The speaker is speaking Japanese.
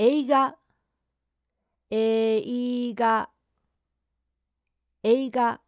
映画映画映画